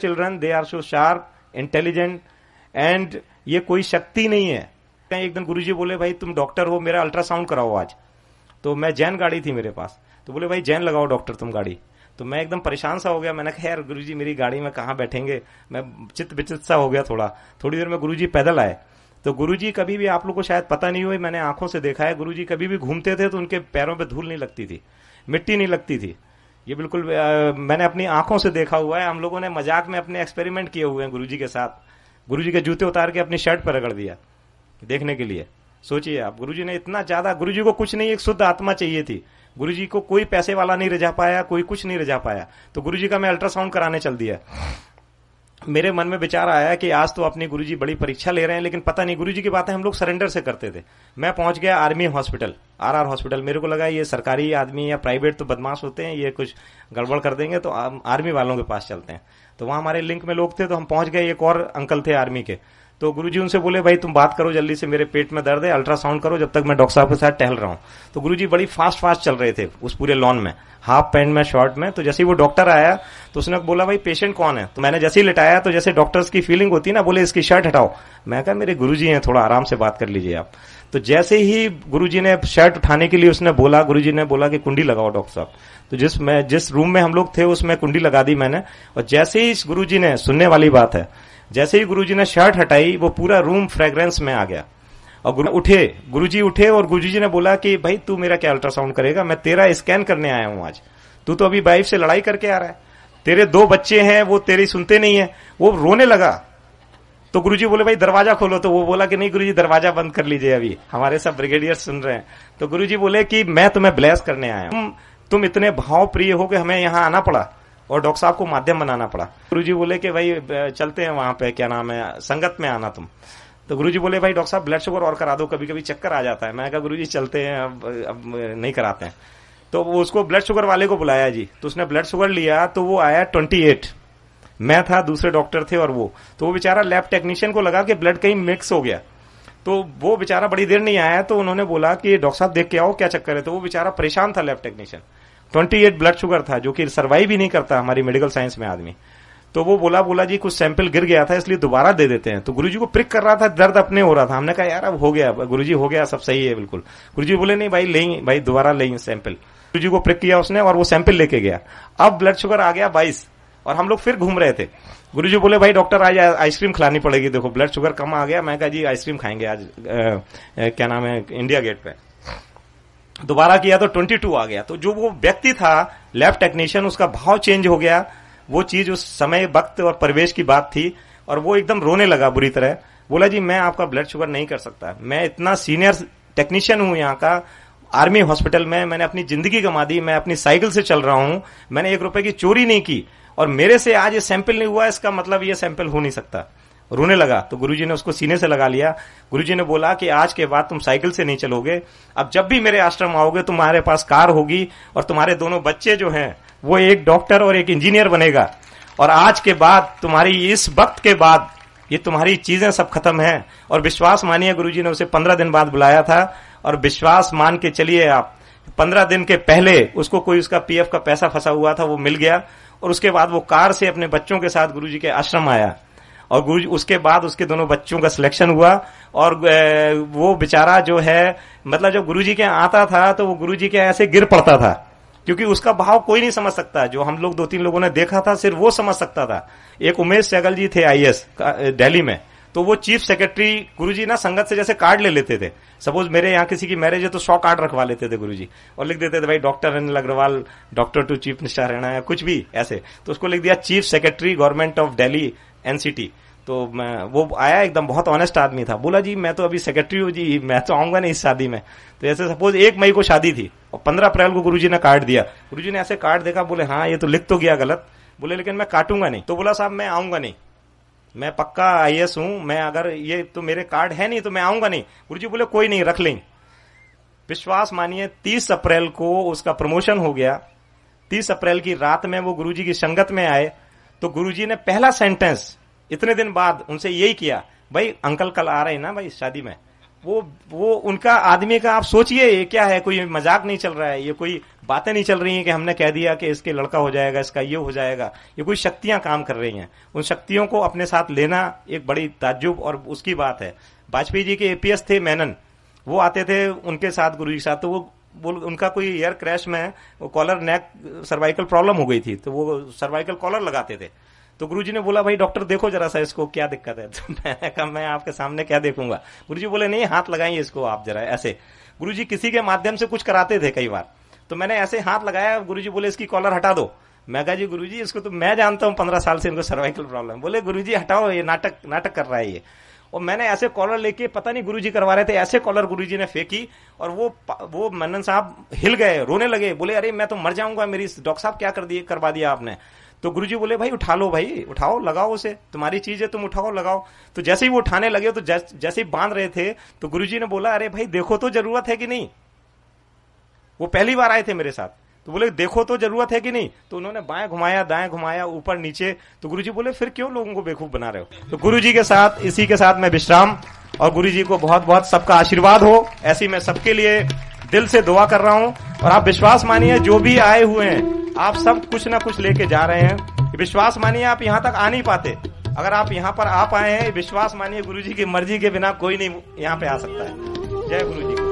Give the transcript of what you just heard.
children they are so sharp intelligent and ये कोई शक्ति नहीं है कहीं एक दिन गुरु बोले भाई तुम डॉक्टर हो मेरा अल्ट्रासाउंड कराओ आज तो मैं जैन गाड़ी थी मेरे पास तो बोले भाई जैन लगाओ डॉक्टर तुम गाड़ी तो मैं एकदम परेशान सा हो गया मैंने कहा यार गुरुजी मेरी गाड़ी में कहाँ बैठेंगे मैं चित्त विचित सा हो गया थोड़ा थोड़ी देर में गुरुजी पैदल आए तो गुरुजी कभी भी आप लोग को शायद पता नहीं हुई मैंने आंखों से देखा है गुरुजी कभी भी घूमते थे तो उनके पैरों पर धूल नहीं लगती थी मिट्टी नहीं लगती थी ये बिल्कुल आ, मैंने अपनी आंखों से देखा हुआ है हम लोगों ने मजाक में अपने एक्सपेरिमेंट किए हुए हैं गुरुजी के साथ गुरुजी के जूते उतार के अपनी शर्ट पर रगड़ दिया देखने के लिए सोचिए आप गुरुजी ने इतना ज्यादा गुरुजी को कुछ नहीं एक शुद्ध आत्मा चाहिए थी गुरुजी को कोई पैसे वाला नहीं रजा पाया कोई कुछ नहीं रजा पाया तो गुरुजी का मैं अल्ट्रासाउंड कराने चल दिया मेरे मन में विचार आया कि आज तो अपने गुरुजी बड़ी परीक्षा ले रहे हैं लेकिन पता नहीं गुरुजी की बातें हम लोग सरेंडर से करते थे मैं पहुंच गया आर्मी हॉस्पिटल आरआर हॉस्पिटल मेरे को लगा ये सरकारी आदमी या प्राइवेट तो बदमाश होते हैं ये कुछ गड़बड़ कर देंगे तो आर्मी वालों के पास चलते हैं तो वहां हमारे लिंक में लोग थे तो हम पहुंच गए एक और अंकल थे आर्मी के तो गुरुजी उनसे बोले भाई तुम बात करो जल्दी से मेरे पेट में दर्द है अल्ट्रासाउंड करो जब तक मैं डॉक्टर साहब के साथ टहल रहा हूँ तो गुरुजी बड़ी फास्ट फास्ट चल रहे थे उस पूरे लॉन में हाफ पैंट में शॉर्ट में तो जैसे ही वो डॉक्टर आया तो उसने बोला भाई पेशेंट कौन है तो मैंने जैसे ही लिटाया तो जैसे डॉक्टर्स की फीलिंग होती ना बोले इसकी शर्ट हटाओ मैं कहा मेरे गुरु हैं थोड़ा आराम से बात कर लीजिए आप तो जैसे ही गुरु ने शर्ट उठाने के लिए उसने बोला गुरु ने बोला कि कुंडी लगाओ डॉक्टर साहब तो जिस मैं जिस रूम में हम लोग थे उसमें कुंडी लगा दी मैंने और जैसे ही गुरु ने सुनने वाली बात है जैसे ही गुरुजी ने शर्ट हटाई वो पूरा रूम फ्रेग्रेंस में आ गया और गुरु उठे गुरुजी उठे और गुरुजी ने बोला कि भाई तू मेरा क्या अल्ट्रासाउंड करेगा मैं तेरा स्कैन करने आया हूं आज तू तो अभी वाइफ से लड़ाई करके आ रहा है तेरे दो बच्चे हैं वो तेरी सुनते नहीं है वो रोने लगा तो गुरुजी बोले भाई दरवाजा खोलो तो वो बोला कि नहीं गुरुजी दरवाजा बंद कर लीजिए अभी हमारे सब ब्रिगेडियर सुन रहे हैं तो गुरुजी बोले कि मैं तुम्हें ब्लेस करने आया हूं तुम इतने भाव प्रिय हो कि हमें यहाँ आना पड़ा और डॉक्टर साहब को माध्यम बनाना पड़ा गुरु जी बोले कि भाई चलते हैं वहां पे क्या नाम है संगत में आना तुम तो गुरु जी बोले भाई डॉक्टर साहब ब्लड शुगर और करा दो कभी कभी चक्कर आ जाता है मैं कहा गुरु जी चलते हैं अब अब नहीं कराते हैं तो वो उसको ब्लड शुगर वाले को बुलाया जी तो उसने ब्लड शुगर लिया तो वो आया ट्वेंटी एट मैं था दूसरे डॉक्टर थे और वो तो वो बेचारा लैब टेक्नीशियन को लगा कि ब्लड कहीं मिक्स हो गया तो वो बेचारा बड़ी देर नहीं आया तो उन्होंने बोला कि डॉक्टर साहब देख के आओ क्या चक्कर है तो वो बेचारा परेशान था lab technician twenty eight blood sugar था जो कि सर्वाइव ही नहीं करता हमारी मेडिकल साइंस में आदमी तो वो बोला बोला जी कुछ सैंपल गिर गया था इसलिए दोबारा दे देते हैं तो गुरुजी को प्रिक कर रहा था दर्द अपने हो रहा था हमने कहा यार अब हो गया गुरुजी हो गया सब सही है बिल्कुल गुरुजी बोले नहीं भाई लेंगे भाई दोबारा लेंगे सैंपल गुरुजी को प्रिक किया उसने और वो सैंपल लेके गया अब ब्लड शुगर आ गया बाईस और हम लोग फिर घूम रहे थे गुरु जी बोले भाई डॉक्टर आज आइसक्रीम खिलानी पड़ेगी देखो ब्लड शुगर कम आ गया मैं कहा जी आइसक्रीम खाएंगे आज आ, आ, क्या नाम है इंडिया गेट पे दोबारा किया तो 22 आ गया तो जो वो व्यक्ति था लैब टेक्नीशियन उसका भाव चेंज हो गया वो चीज उस समय वक्त और परिवेश की बात थी और वो एकदम रोने लगा बुरी तरह बोला जी मैं आपका ब्लड शुगर नहीं कर सकता मैं इतना सीनियर टेक्नीशियन हूं यहाँ का आर्मी हॉस्पिटल में मैंने अपनी जिंदगी गंवा दी मैं अपनी साइकिल से चल रहा हूं मैंने एक रुपए की चोरी नहीं की और मेरे से आज ये सैंपल नहीं हुआ इसका मतलब ये सैंपल हो नहीं सकता रोने लगा तो गुरुजी ने उसको सीने से लगा लिया गुरुजी ने बोला कि आज के बाद तुम साइकिल से नहीं चलोगे अब जब भी मेरे आश्रम आओगे तुम्हारे पास कार होगी और तुम्हारे दोनों बच्चे जो हैं वो एक डॉक्टर और एक इंजीनियर बनेगा और आज के बाद तुम्हारी इस वक्त के बाद ये तुम्हारी चीजें सब खत्म है और विश्वास मानिए गुरु ने उसे पंद्रह दिन बाद बुलाया था और विश्वास मान के चलिए आप पंद्रह दिन के पहले उसको कोई उसका पीएफ का पैसा फंसा हुआ था वो मिल गया और उसके बाद वो कार से अपने बच्चों के साथ गुरुजी के आश्रम आया और गुरु उसके बाद उसके दोनों बच्चों का सिलेक्शन हुआ और वो बेचारा जो है मतलब जब जी के आता था तो वो जी के ऐसे गिर पड़ता था क्योंकि उसका भाव कोई नहीं समझ सकता जो हम लोग दो तीन लोगों ने देखा था सिर्फ वो समझ सकता था एक उमेश सहगल जी थे आईएएस दिल्ली में तो वो चीफ सेक्रेटरी गुरुजी ना संगत से जैसे कार्ड ले लेते थे सपोज मेरे यहाँ किसी की मैरिज है तो सौ कार्ड रखवा लेते थे गुरुजी और लिख देते थे भाई doctor Anil Agarwal doctor to chief minister रहना या कुछ भी ऐसे तो उसको लिख दिया chief secretary government of Delhi NCT तो मैं वो आया एकदम बहुत ऑनेस्ट आदमी था बोला जी मैं तो अभी सेक्रेटरी हूँ जी मैं तो आऊंगा नहीं इस शादी में तो ऐसे सपोज एक मई को शादी थी और पंद्रह अप्रैल को गुरुजी ने कार्ड दिया गुरुजी ने ऐसे कार्ड देखा बोले हाँ ये तो लिख तो गया गलत बोले लेकिन मैं काटूंगा नहीं तो बोला साहब मैं आऊंगा नहीं मैं पक्का आई एस हूं मैं अगर ये तो मेरे कार्ड है नहीं तो मैं आऊंगा नहीं गुरु जी बोले कोई नहीं रख लें विश्वास मानिए तीस अप्रैल को उसका प्रमोशन हो गया तीस अप्रैल की रात में वो गुरु जी की संगत में आए तो गुरु जी ने पहला सेंटेंस इतने दिन बाद उनसे यही किया भाई अंकल कल आ रहे हैं ना भाई शादी में वो वो उनका आदमी का आप सोचिए ये क्या है कोई मजाक नहीं चल रहा है ये कोई बातें नहीं चल रही हैं कि हमने कह दिया कि इसके लड़का हो जाएगा इसका ये हो जाएगा ये कोई शक्तियां काम कर रही हैं उन शक्तियों को अपने साथ लेना एक बड़ी ताज्जुब और उसकी बात है वाजपेयी जी के एपीएस थे मैनन वो आते थे उनके साथ गुरु जी के साथ तो वो बोल उनका कोई एयर क्रैश में कॉलर नेक सर्वाइकल प्रॉब्लम हो गई थी तो वो सर्वाइकल कॉलर लगाते थे तो गुरुजी ने बोला भाई डॉक्टर देखो जरा सा इसको क्या दिक्कत है तो मैंने कहा मैं आपके सामने क्या देखूंगा गुरुजी बोले नहीं हाथ लगाइए इसको आप जरा ऐसे गुरुजी किसी के माध्यम से कुछ कराते थे कई बार तो मैंने ऐसे हाथ लगाया गुरु बोले इसकी कॉलर हटा दो मैं कहा जी गुरुजी इसको तो मैं जानता हूँ पंद्रह साल से इनको सर्वाइकल प्रॉब्लम बोले गुरुजी हटाओ ये नाटक नाटक कर रहा है ये और मैंने ऐसे कॉलर लेके पता नहीं गुरुजी करवा रहे थे ऐसे कॉलर गुरुजी ने फेंकी और वो वो मन्नन साहब हिल गए रोने लगे बोले अरे मैं तो मर जाऊंगा मेरी डॉक्टर साहब क्या कर दिए करवा दिया आपने तो गुरुजी बोले भाई उठा लो भाई उठाओ लगाओ उसे तुम्हारी चीज है तुम उठाओ लगाओ तो जैसे ही वो उठाने लगे तो जैसे ही बांध रहे थे तो गुरुजी ने बोला अरे भाई देखो तो जरूरत है कि नहीं वो पहली बार आए थे मेरे साथ तो बोले देखो तो जरूरत है कि नहीं तो उन्होंने बाएं घुमाया दाएं घुमाया ऊपर नीचे तो जी बोले फिर क्यों लोगों को बेवकूफ बना रहे हो तो जी के साथ इसी के साथ मैं विश्राम और जी को बहुत बहुत सबका आशीर्वाद हो ऐसी मैं सबके लिए दिल से दुआ कर रहा हूँ और आप विश्वास मानिए जो भी आए हुए हैं आप सब कुछ ना कुछ लेके जा रहे हैं विश्वास मानिए आप यहाँ तक आ नहीं पाते अगर आप यहाँ पर आ पाए हैं विश्वास मानिए गुरुजी की मर्जी के बिना कोई नहीं यहाँ पे आ सकता है जय गुरु जी